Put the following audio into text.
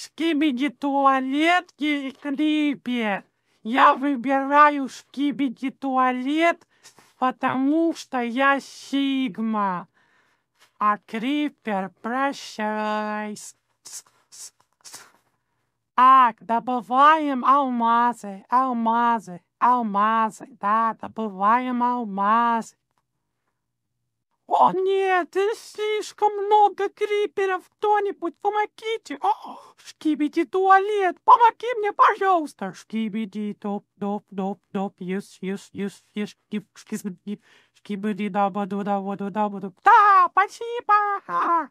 Шкибиди-туалетки и клипе. Я выбираю шкибиди-туалет, потому что я сигма. А крипер прощайся. Так, добываем алмазы, алмазы, алмазы, да, добываем алмазы. О нет, слишком много криперов, кто-нибудь помогите. О, шкибиди туалет, помоги мне, пожалуйста. Шкибиди топ, доп, доп, доп, ес, ес, ес, ес, шкиб, шкибиди, шкибиди, да, ба, да, да, да, да, да, спасибо.